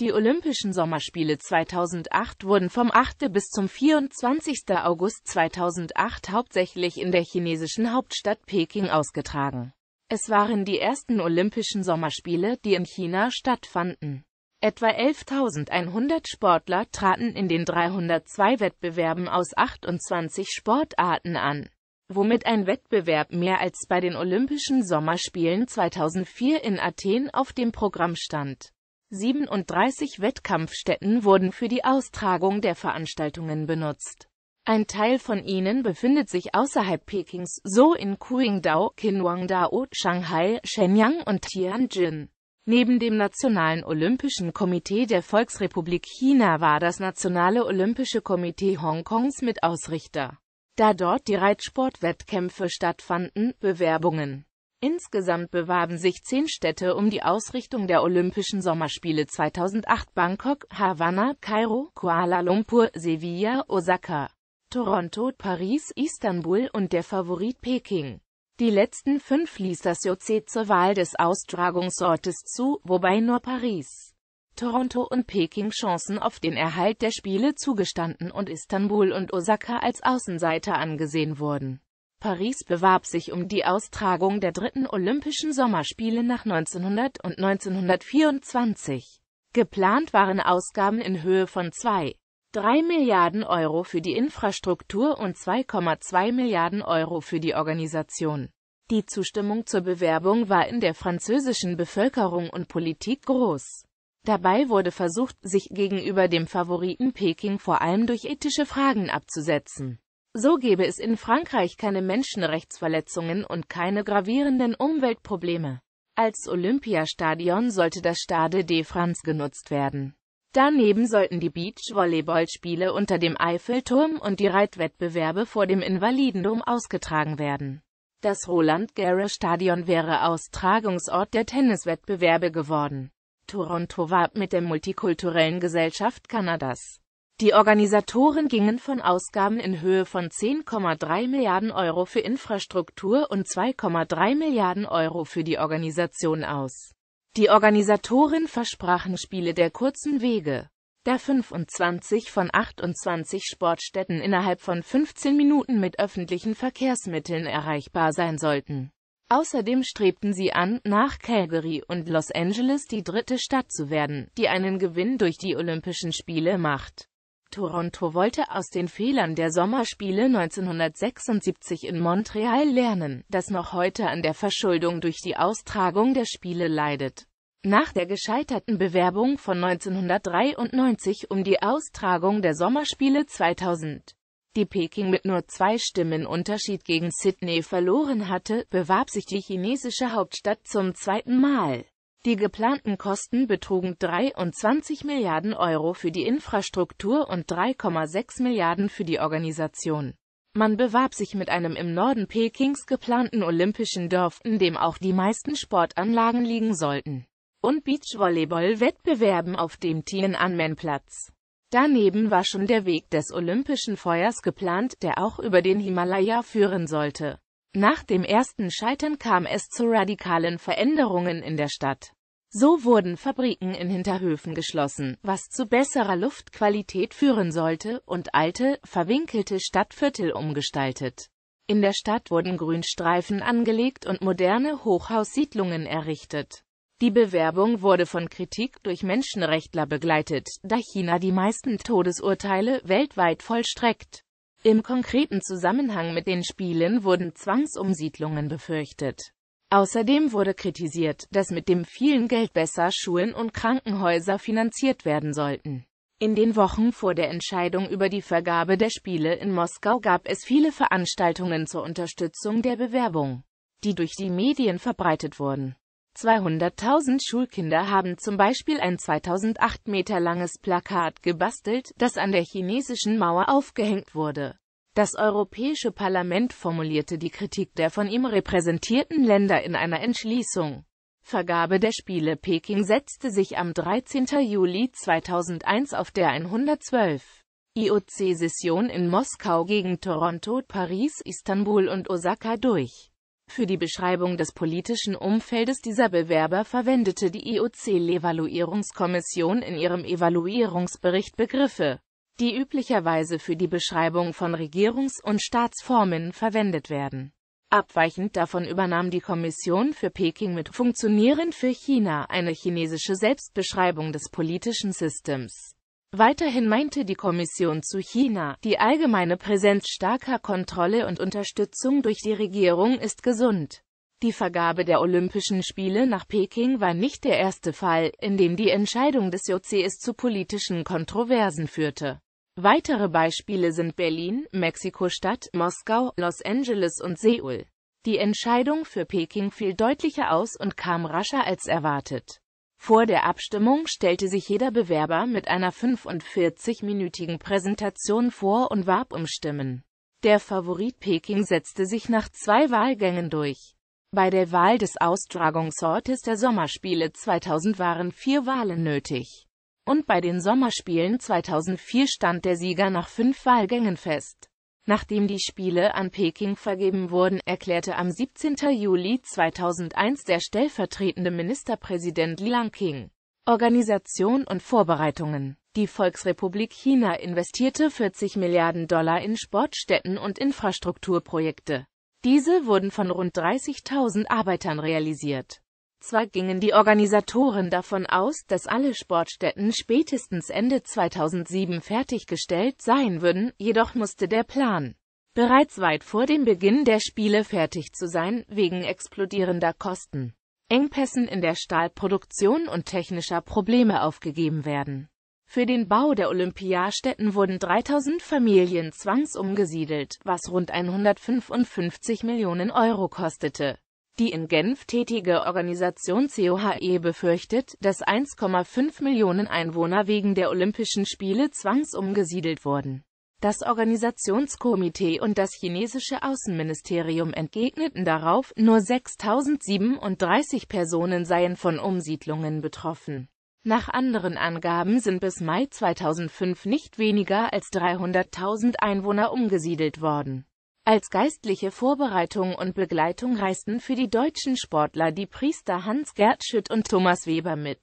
Die Olympischen Sommerspiele 2008 wurden vom 8. bis zum 24. August 2008 hauptsächlich in der chinesischen Hauptstadt Peking ausgetragen. Es waren die ersten Olympischen Sommerspiele, die in China stattfanden. Etwa 11.100 Sportler traten in den 302 Wettbewerben aus 28 Sportarten an, womit ein Wettbewerb mehr als bei den Olympischen Sommerspielen 2004 in Athen auf dem Programm stand. 37 Wettkampfstätten wurden für die Austragung der Veranstaltungen benutzt. Ein Teil von ihnen befindet sich außerhalb Pekings, so in Qingdao, Qinwangdao, Shanghai, Shenyang und Tianjin. Neben dem Nationalen Olympischen Komitee der Volksrepublik China war das Nationale Olympische Komitee Hongkongs Mitausrichter. Da dort die Reitsportwettkämpfe stattfanden, Bewerbungen Insgesamt bewarben sich zehn Städte um die Ausrichtung der Olympischen Sommerspiele 2008 Bangkok, Havanna, Kairo, Kuala Lumpur, Sevilla, Osaka, Toronto, Paris, Istanbul und der Favorit Peking. Die letzten fünf ließ das JOC zur Wahl des Austragungsortes zu, wobei nur Paris, Toronto und Peking Chancen auf den Erhalt der Spiele zugestanden und Istanbul und Osaka als Außenseiter angesehen wurden. Paris bewarb sich um die Austragung der dritten Olympischen Sommerspiele nach 1900 und 1924. Geplant waren Ausgaben in Höhe von 2,3 Milliarden Euro für die Infrastruktur und 2,2 Milliarden Euro für die Organisation. Die Zustimmung zur Bewerbung war in der französischen Bevölkerung und Politik groß. Dabei wurde versucht, sich gegenüber dem Favoriten Peking vor allem durch ethische Fragen abzusetzen so gäbe es in Frankreich keine Menschenrechtsverletzungen und keine gravierenden Umweltprobleme. Als Olympiastadion sollte das Stade de France genutzt werden. Daneben sollten die Beachvolleyballspiele unter dem Eiffelturm und die Reitwettbewerbe vor dem Invalidendom ausgetragen werden. Das Roland-Garros-Stadion wäre Austragungsort der Tenniswettbewerbe geworden. Toronto warb mit der Multikulturellen Gesellschaft Kanadas die Organisatoren gingen von Ausgaben in Höhe von 10,3 Milliarden Euro für Infrastruktur und 2,3 Milliarden Euro für die Organisation aus. Die Organisatoren versprachen Spiele der kurzen Wege, da 25 von 28 Sportstätten innerhalb von 15 Minuten mit öffentlichen Verkehrsmitteln erreichbar sein sollten. Außerdem strebten sie an, nach Calgary und Los Angeles die dritte Stadt zu werden, die einen Gewinn durch die Olympischen Spiele macht. Toronto wollte aus den Fehlern der Sommerspiele 1976 in Montreal lernen, das noch heute an der Verschuldung durch die Austragung der Spiele leidet. Nach der gescheiterten Bewerbung von 1993 um die Austragung der Sommerspiele 2000, die Peking mit nur zwei Stimmen Unterschied gegen Sydney verloren hatte, bewarb sich die chinesische Hauptstadt zum zweiten Mal. Die geplanten Kosten betrugen 23 Milliarden Euro für die Infrastruktur und 3,6 Milliarden für die Organisation. Man bewarb sich mit einem im Norden Pekings geplanten olympischen Dorf, in dem auch die meisten Sportanlagen liegen sollten, und Beachvolleyball-Wettbewerben auf dem Tiananmen-Platz. Daneben war schon der Weg des Olympischen Feuers geplant, der auch über den Himalaya führen sollte. Nach dem ersten Scheitern kam es zu radikalen Veränderungen in der Stadt. So wurden Fabriken in Hinterhöfen geschlossen, was zu besserer Luftqualität führen sollte, und alte, verwinkelte Stadtviertel umgestaltet. In der Stadt wurden Grünstreifen angelegt und moderne Hochhaussiedlungen errichtet. Die Bewerbung wurde von Kritik durch Menschenrechtler begleitet, da China die meisten Todesurteile weltweit vollstreckt. Im konkreten Zusammenhang mit den Spielen wurden Zwangsumsiedlungen befürchtet. Außerdem wurde kritisiert, dass mit dem vielen Geld besser Schulen und Krankenhäuser finanziert werden sollten. In den Wochen vor der Entscheidung über die Vergabe der Spiele in Moskau gab es viele Veranstaltungen zur Unterstützung der Bewerbung, die durch die Medien verbreitet wurden. 200.000 Schulkinder haben zum Beispiel ein 2008 Meter langes Plakat gebastelt, das an der chinesischen Mauer aufgehängt wurde. Das Europäische Parlament formulierte die Kritik der von ihm repräsentierten Länder in einer Entschließung. Vergabe der Spiele Peking setzte sich am 13. Juli 2001 auf der 112. IOC-Session in Moskau gegen Toronto, Paris, Istanbul und Osaka durch. Für die Beschreibung des politischen Umfeldes dieser Bewerber verwendete die IOC-Evaluierungskommission in ihrem Evaluierungsbericht Begriffe, die üblicherweise für die Beschreibung von Regierungs- und Staatsformen verwendet werden. Abweichend davon übernahm die Kommission für Peking mit Funktionieren für China eine chinesische Selbstbeschreibung des politischen Systems. Weiterhin meinte die Kommission zu China, die allgemeine Präsenz starker Kontrolle und Unterstützung durch die Regierung ist gesund. Die Vergabe der Olympischen Spiele nach Peking war nicht der erste Fall, in dem die Entscheidung des JCS zu politischen Kontroversen führte. Weitere Beispiele sind Berlin, Mexiko-Stadt, Moskau, Los Angeles und Seoul. Die Entscheidung für Peking fiel deutlicher aus und kam rascher als erwartet. Vor der Abstimmung stellte sich jeder Bewerber mit einer 45-minütigen Präsentation vor und warb um Stimmen. Der Favorit Peking setzte sich nach zwei Wahlgängen durch. Bei der Wahl des Austragungsortes der Sommerspiele 2000 waren vier Wahlen nötig. Und bei den Sommerspielen 2004 stand der Sieger nach fünf Wahlgängen fest. Nachdem die Spiele an Peking vergeben wurden, erklärte am 17. Juli 2001 der stellvertretende Ministerpräsident Liang King Organisation und Vorbereitungen. Die Volksrepublik China investierte 40 Milliarden Dollar in Sportstätten und Infrastrukturprojekte. Diese wurden von rund 30.000 Arbeitern realisiert. Zwar gingen die Organisatoren davon aus, dass alle Sportstätten spätestens Ende 2007 fertiggestellt sein würden, jedoch musste der Plan, bereits weit vor dem Beginn der Spiele fertig zu sein, wegen explodierender Kosten, Engpässen in der Stahlproduktion und technischer Probleme aufgegeben werden. Für den Bau der Olympiastätten wurden 3000 Familien zwangsumgesiedelt, was rund 155 Millionen Euro kostete. Die in Genf tätige Organisation COHE befürchtet, dass 1,5 Millionen Einwohner wegen der Olympischen Spiele zwangsumgesiedelt wurden. Das Organisationskomitee und das chinesische Außenministerium entgegneten darauf, nur 6037 Personen seien von Umsiedlungen betroffen. Nach anderen Angaben sind bis Mai 2005 nicht weniger als 300.000 Einwohner umgesiedelt worden. Als geistliche Vorbereitung und Begleitung reisten für die deutschen Sportler die Priester Hans Gerd Schütt und Thomas Weber mit.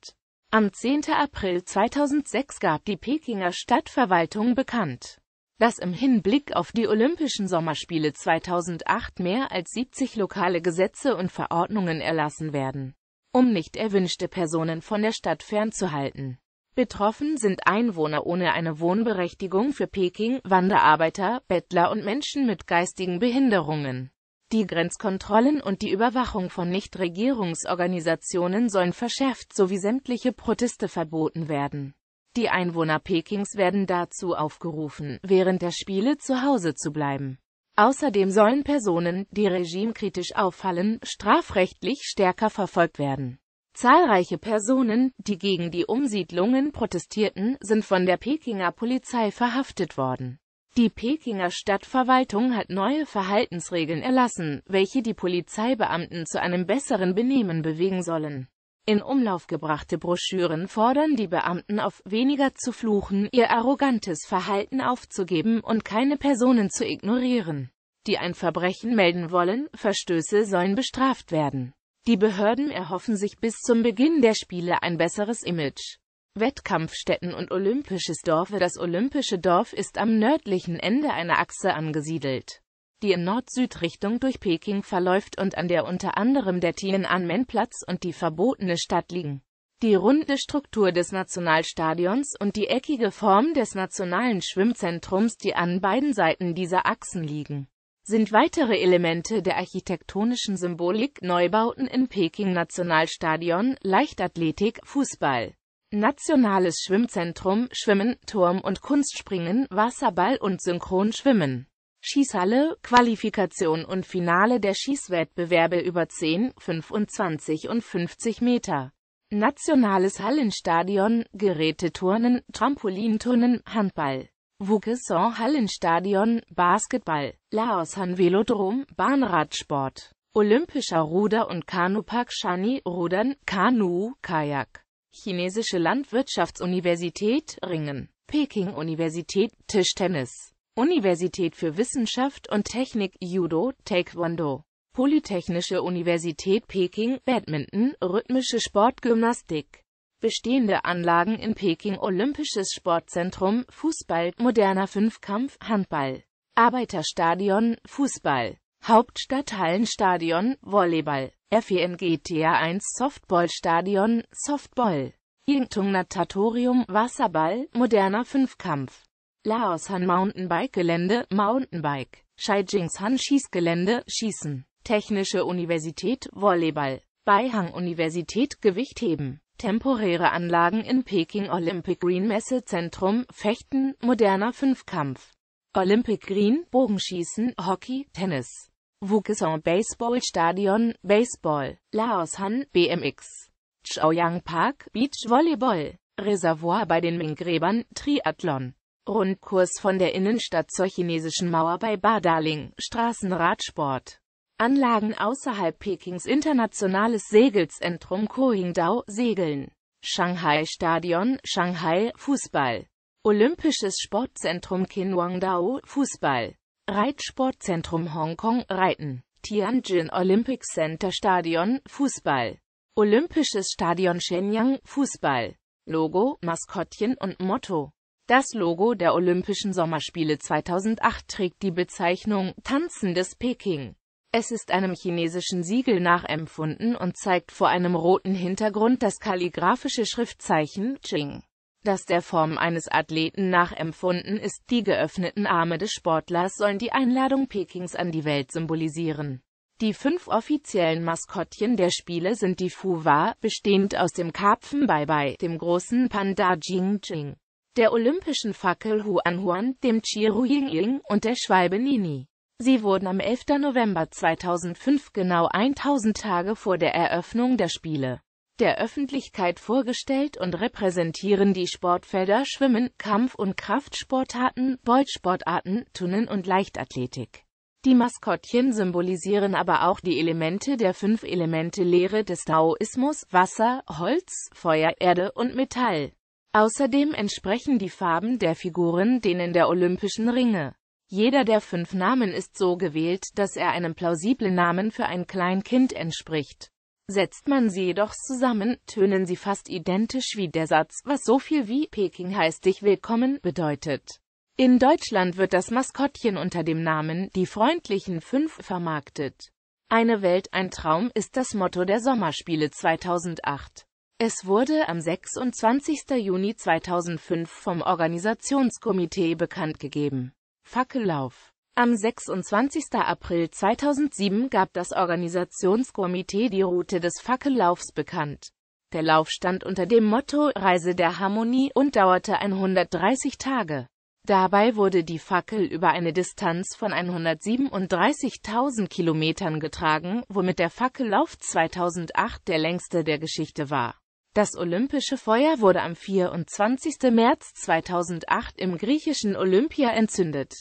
Am 10. April 2006 gab die Pekinger Stadtverwaltung bekannt, dass im Hinblick auf die Olympischen Sommerspiele 2008 mehr als 70 lokale Gesetze und Verordnungen erlassen werden, um nicht erwünschte Personen von der Stadt fernzuhalten. Betroffen sind Einwohner ohne eine Wohnberechtigung für Peking, Wanderarbeiter, Bettler und Menschen mit geistigen Behinderungen. Die Grenzkontrollen und die Überwachung von Nichtregierungsorganisationen sollen verschärft sowie sämtliche Proteste verboten werden. Die Einwohner Pekings werden dazu aufgerufen, während der Spiele zu Hause zu bleiben. Außerdem sollen Personen, die regimekritisch auffallen, strafrechtlich stärker verfolgt werden. Zahlreiche Personen, die gegen die Umsiedlungen protestierten, sind von der Pekinger Polizei verhaftet worden. Die Pekinger Stadtverwaltung hat neue Verhaltensregeln erlassen, welche die Polizeibeamten zu einem besseren Benehmen bewegen sollen. In Umlauf gebrachte Broschüren fordern die Beamten auf, weniger zu fluchen, ihr arrogantes Verhalten aufzugeben und keine Personen zu ignorieren, die ein Verbrechen melden wollen, Verstöße sollen bestraft werden. Die Behörden erhoffen sich bis zum Beginn der Spiele ein besseres Image. Wettkampfstätten und Olympisches Dorf Das Olympische Dorf ist am nördlichen Ende einer Achse angesiedelt, die in Nord-Süd-Richtung durch Peking verläuft und an der unter anderem der Tiananmen-Platz und die verbotene Stadt liegen. Die runde Struktur des Nationalstadions und die eckige Form des Nationalen Schwimmzentrums, die an beiden Seiten dieser Achsen liegen, sind weitere Elemente der architektonischen Symbolik Neubauten in Peking Nationalstadion, Leichtathletik, Fußball. Nationales Schwimmzentrum, Schwimmen, Turm- und Kunstspringen, Wasserball und Synchronschwimmen. Schießhalle, Qualifikation und Finale der Schießwettbewerbe über 10, 25 und 50 Meter. Nationales Hallenstadion, Geräteturnen, Trampolinturnen, Handball. Wukesong Hallenstadion, Basketball, Laosan Velodrom, Bahnradsport, Olympischer Ruder- und Kanupark Shani, Rudern, Kanu, Kajak, Chinesische Landwirtschaftsuniversität, Ringen, Peking Universität, Tischtennis, Universität für Wissenschaft und Technik, Judo, Taekwondo, Polytechnische Universität Peking, Badminton, Rhythmische Sportgymnastik. Bestehende Anlagen in Peking Olympisches Sportzentrum, Fußball, moderner Fünfkampf, Handball, Arbeiterstadion, Fußball, Hauptstadthallenstadion, Volleyball, FEN GTA 1 Softballstadion, Softball, Yingtung Natatorium, Wasserball, moderner Fünfkampf, Laos Han Mountainbike Gelände, Mountainbike, Shaijings Han Schießgelände, Schießen, Technische Universität, Volleyball, Beihang Universität, Gewichtheben temporäre Anlagen in Peking Olympic Green Messezentrum, Fechten, moderner Fünfkampf, Olympic Green, Bogenschießen, Hockey, Tennis, Wukeson Baseball Stadion, Baseball, Laoshan, BMX, Chaoyang Park, Beach Volleyball. Reservoir bei den Minggräbern, Triathlon. Rundkurs von der Innenstadt zur chinesischen Mauer bei Badaling, Straßenradsport. Anlagen außerhalb Pekings Internationales Segelzentrum Kohingdao Segeln Shanghai Stadion Shanghai Fußball Olympisches Sportzentrum Qinwangdao, Fußball Reitsportzentrum Hongkong Reiten Tianjin Olympic Center Stadion Fußball Olympisches Stadion Shenyang Fußball Logo, Maskottchen und Motto das Logo der Olympischen Sommerspiele 2008 trägt die Bezeichnung Tanzendes Peking. Es ist einem chinesischen Siegel nachempfunden und zeigt vor einem roten Hintergrund das kalligraphische Schriftzeichen Qing, das der Form eines Athleten nachempfunden ist. Die geöffneten Arme des Sportlers sollen die Einladung Pekings an die Welt symbolisieren. Die fünf offiziellen Maskottchen der Spiele sind die Fuwa, bestehend aus dem Karpfen Bai Bai, dem großen Panda Jing Jing, der olympischen Fackel Huan Huan, dem Chi Ru Ying Ying und der Schwalbe Nini. Sie wurden am 11. November 2005 genau 1000 Tage vor der Eröffnung der Spiele der Öffentlichkeit vorgestellt und repräsentieren die Sportfelder Schwimmen, Kampf- und Kraftsportarten, Beutsportarten, Tunnen und Leichtathletik. Die Maskottchen symbolisieren aber auch die Elemente der Fünf-Elemente-Lehre des Taoismus, Wasser, Holz, Feuer, Erde und Metall. Außerdem entsprechen die Farben der Figuren denen der olympischen Ringe. Jeder der fünf Namen ist so gewählt, dass er einem plausiblen Namen für ein Kleinkind entspricht. Setzt man sie jedoch zusammen, tönen sie fast identisch wie der Satz, was so viel wie Peking heißt dich willkommen bedeutet. In Deutschland wird das Maskottchen unter dem Namen Die freundlichen fünf vermarktet. Eine Welt, ein Traum ist das Motto der Sommerspiele 2008. Es wurde am 26. Juni 2005 vom Organisationskomitee bekannt gegeben. Fackellauf am 26. April 2007 gab das Organisationskomitee die Route des Fackellaufs bekannt. Der Lauf stand unter dem Motto Reise der Harmonie und dauerte 130 Tage. Dabei wurde die Fackel über eine Distanz von 137.000 Kilometern getragen, womit der Fackellauf 2008 der längste der Geschichte war. Das olympische Feuer wurde am 24. März 2008 im griechischen Olympia entzündet.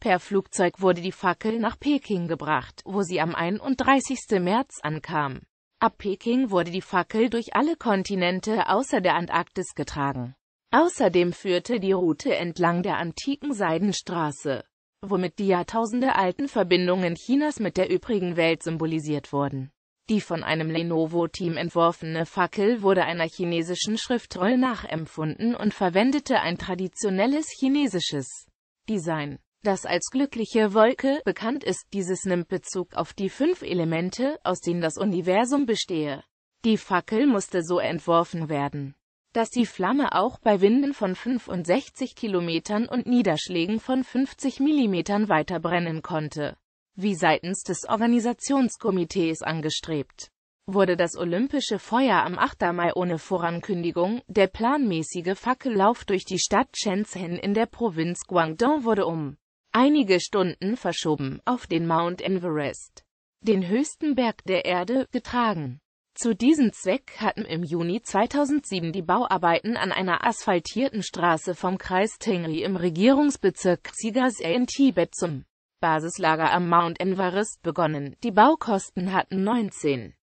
Per Flugzeug wurde die Fackel nach Peking gebracht, wo sie am 31. März ankam. Ab Peking wurde die Fackel durch alle Kontinente außer der Antarktis getragen. Außerdem führte die Route entlang der antiken Seidenstraße, womit die jahrtausende alten Verbindungen Chinas mit der übrigen Welt symbolisiert wurden. Die von einem Lenovo-Team entworfene Fackel wurde einer chinesischen Schriftrolle nachempfunden und verwendete ein traditionelles chinesisches Design, das als glückliche Wolke bekannt ist. Dieses nimmt Bezug auf die fünf Elemente, aus denen das Universum bestehe. Die Fackel musste so entworfen werden, dass die Flamme auch bei Winden von 65 Kilometern und Niederschlägen von 50 Millimetern weiter brennen konnte wie seitens des Organisationskomitees angestrebt wurde das Olympische Feuer am 8. Mai ohne Vorankündigung, der planmäßige Fackellauf durch die Stadt Shenzhen in der Provinz Guangdong wurde um einige Stunden verschoben, auf den Mount Everest, den höchsten Berg der Erde, getragen. Zu diesem Zweck hatten im Juni 2007 die Bauarbeiten an einer asphaltierten Straße vom Kreis Tengri im Regierungsbezirk Xigasei in Tibet zum Basislager am Mount Everest begonnen. Die Baukosten hatten 19,7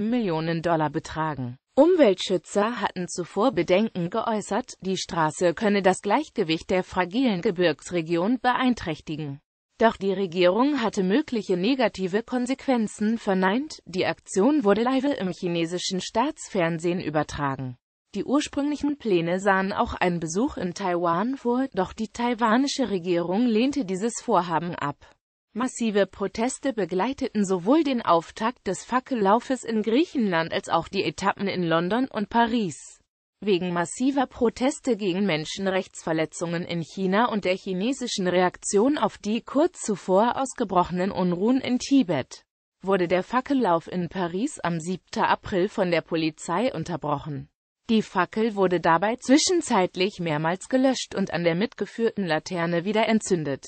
Millionen Dollar betragen. Umweltschützer hatten zuvor Bedenken geäußert, die Straße könne das Gleichgewicht der fragilen Gebirgsregion beeinträchtigen. Doch die Regierung hatte mögliche negative Konsequenzen verneint, die Aktion wurde live im chinesischen Staatsfernsehen übertragen. Die ursprünglichen Pläne sahen auch einen Besuch in Taiwan vor, doch die taiwanische Regierung lehnte dieses Vorhaben ab. Massive Proteste begleiteten sowohl den Auftakt des Fackellaufes in Griechenland als auch die Etappen in London und Paris. Wegen massiver Proteste gegen Menschenrechtsverletzungen in China und der chinesischen Reaktion auf die kurz zuvor ausgebrochenen Unruhen in Tibet wurde der Fackellauf in Paris am 7. April von der Polizei unterbrochen. Die Fackel wurde dabei zwischenzeitlich mehrmals gelöscht und an der mitgeführten Laterne wieder entzündet.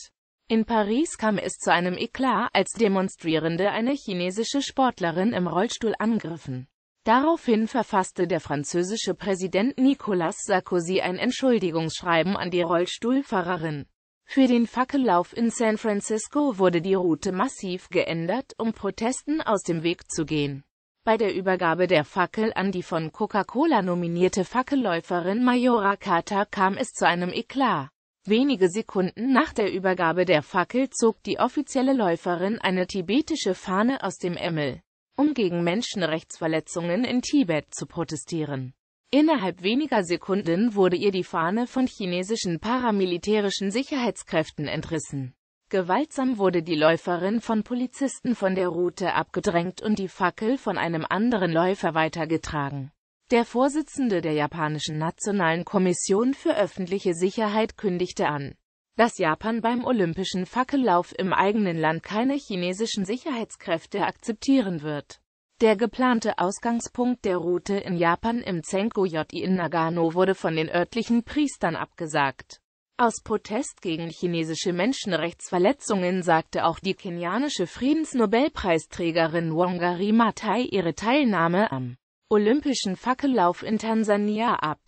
In Paris kam es zu einem Eklat, als Demonstrierende eine chinesische Sportlerin im Rollstuhl angriffen. Daraufhin verfasste der französische Präsident Nicolas Sarkozy ein Entschuldigungsschreiben an die Rollstuhlfahrerin. Für den Fackellauf in San Francisco wurde die Route massiv geändert, um Protesten aus dem Weg zu gehen. Bei der Übergabe der Fackel an die von Coca-Cola nominierte Fackelläuferin Majora Kata kam es zu einem Eklat. Wenige Sekunden nach der Übergabe der Fackel zog die offizielle Läuferin eine tibetische Fahne aus dem Ärmel, um gegen Menschenrechtsverletzungen in Tibet zu protestieren. Innerhalb weniger Sekunden wurde ihr die Fahne von chinesischen paramilitärischen Sicherheitskräften entrissen. Gewaltsam wurde die Läuferin von Polizisten von der Route abgedrängt und die Fackel von einem anderen Läufer weitergetragen. Der Vorsitzende der japanischen Nationalen Kommission für öffentliche Sicherheit kündigte an, dass Japan beim olympischen Fackellauf im eigenen Land keine chinesischen Sicherheitskräfte akzeptieren wird. Der geplante Ausgangspunkt der Route in Japan im Zenko-ji in Nagano wurde von den örtlichen Priestern abgesagt. Aus Protest gegen chinesische Menschenrechtsverletzungen sagte auch die kenianische Friedensnobelpreisträgerin Wangari Maathai ihre Teilnahme am Olympischen Fackellauf in Tansania ab.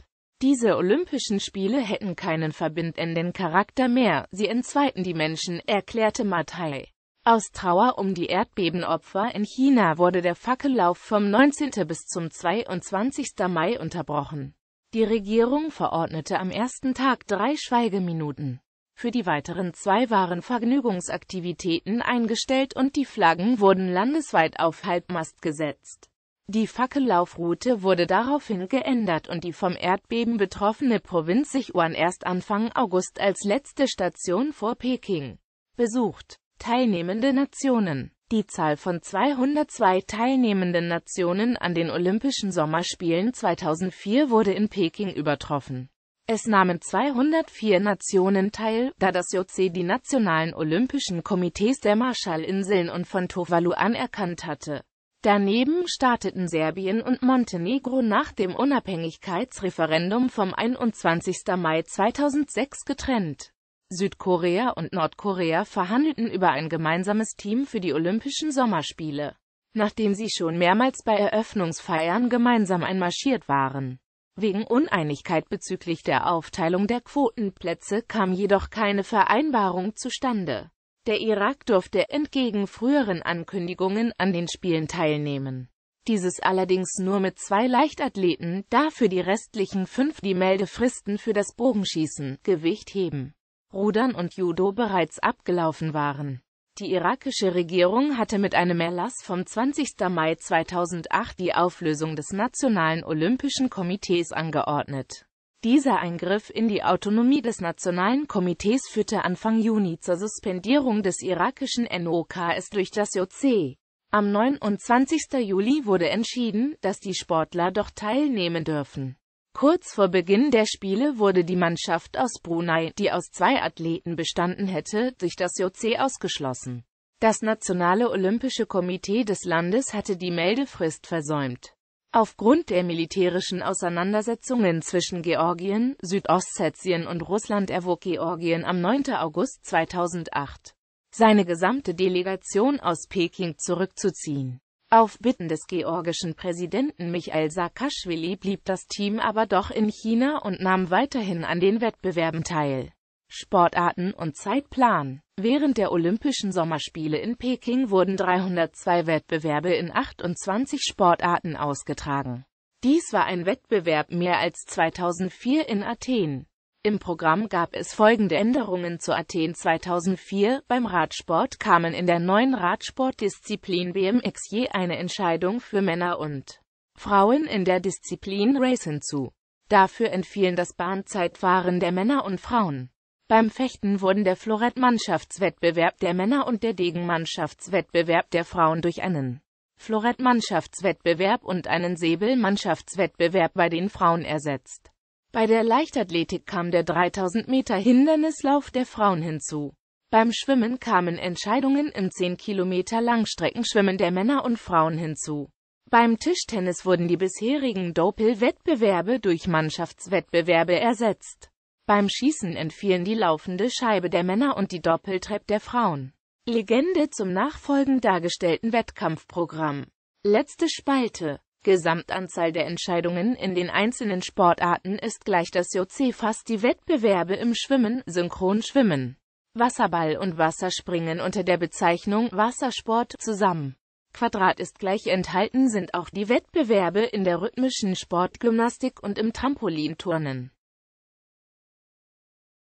Diese Olympischen Spiele hätten keinen verbindenden Charakter mehr, sie entzweiten die Menschen, erklärte Maathai. Aus Trauer um die Erdbebenopfer in China wurde der Fackellauf vom 19. bis zum 22. Mai unterbrochen. Die Regierung verordnete am ersten Tag drei Schweigeminuten. Für die weiteren zwei waren Vergnügungsaktivitäten eingestellt und die Flaggen wurden landesweit auf Halbmast gesetzt. Die Fackellaufroute wurde daraufhin geändert und die vom Erdbeben betroffene Provinz Sichuan erst Anfang August als letzte Station vor Peking besucht. Teilnehmende Nationen die Zahl von 202 teilnehmenden Nationen an den Olympischen Sommerspielen 2004 wurde in Peking übertroffen. Es nahmen 204 Nationen teil, da das JOC die nationalen Olympischen Komitees der Marshallinseln und von Tuvalu anerkannt hatte. Daneben starteten Serbien und Montenegro nach dem Unabhängigkeitsreferendum vom 21. Mai 2006 getrennt. Südkorea und Nordkorea verhandelten über ein gemeinsames Team für die Olympischen Sommerspiele, nachdem sie schon mehrmals bei Eröffnungsfeiern gemeinsam einmarschiert waren. Wegen Uneinigkeit bezüglich der Aufteilung der Quotenplätze kam jedoch keine Vereinbarung zustande. Der Irak durfte entgegen früheren Ankündigungen an den Spielen teilnehmen. Dieses allerdings nur mit zwei Leichtathleten, da für die restlichen fünf die Meldefristen für das Bogenschießen, Gewicht heben. Rudern und Judo bereits abgelaufen waren. Die irakische Regierung hatte mit einem Erlass vom 20. Mai 2008 die Auflösung des Nationalen Olympischen Komitees angeordnet. Dieser Eingriff in die Autonomie des Nationalen Komitees führte Anfang Juni zur Suspendierung des irakischen NOKs durch das JC. Am 29. Juli wurde entschieden, dass die Sportler doch teilnehmen dürfen. Kurz vor Beginn der Spiele wurde die Mannschaft aus Brunei, die aus zwei Athleten bestanden hätte, durch das JC ausgeschlossen. Das Nationale Olympische Komitee des Landes hatte die Meldefrist versäumt. Aufgrund der militärischen Auseinandersetzungen zwischen Georgien, Südossetien und Russland erwog Georgien am 9. August 2008, seine gesamte Delegation aus Peking zurückzuziehen. Auf Bitten des georgischen Präsidenten Michael Saakashvili blieb das Team aber doch in China und nahm weiterhin an den Wettbewerben teil. Sportarten und Zeitplan Während der Olympischen Sommerspiele in Peking wurden 302 Wettbewerbe in 28 Sportarten ausgetragen. Dies war ein Wettbewerb mehr als 2004 in Athen. Im Programm gab es folgende Änderungen zu Athen 2004. Beim Radsport kamen in der neuen Radsportdisziplin BMX je eine Entscheidung für Männer und Frauen in der Disziplin Race hinzu. Dafür entfielen das Bahnzeitfahren der Männer und Frauen. Beim Fechten wurden der Florett-Mannschaftswettbewerb der Männer und der Degen-Mannschaftswettbewerb der Frauen durch einen Florett-Mannschaftswettbewerb und einen Säbel-Mannschaftswettbewerb bei den Frauen ersetzt. Bei der Leichtathletik kam der 3000 Meter Hindernislauf der Frauen hinzu. Beim Schwimmen kamen Entscheidungen im 10 Kilometer Langstreckenschwimmen der Männer und Frauen hinzu. Beim Tischtennis wurden die bisherigen Doppelwettbewerbe durch Mannschaftswettbewerbe ersetzt. Beim Schießen entfielen die laufende Scheibe der Männer und die Doppeltrepp der Frauen. Legende zum nachfolgend dargestellten Wettkampfprogramm. Letzte Spalte Gesamtanzahl der Entscheidungen in den einzelnen Sportarten ist gleich das JC fast die Wettbewerbe im Schwimmen, Synchronschwimmen, Wasserball und Wasserspringen unter der Bezeichnung Wassersport zusammen. Quadrat ist gleich enthalten sind auch die Wettbewerbe in der rhythmischen Sportgymnastik und im Trampolinturnen.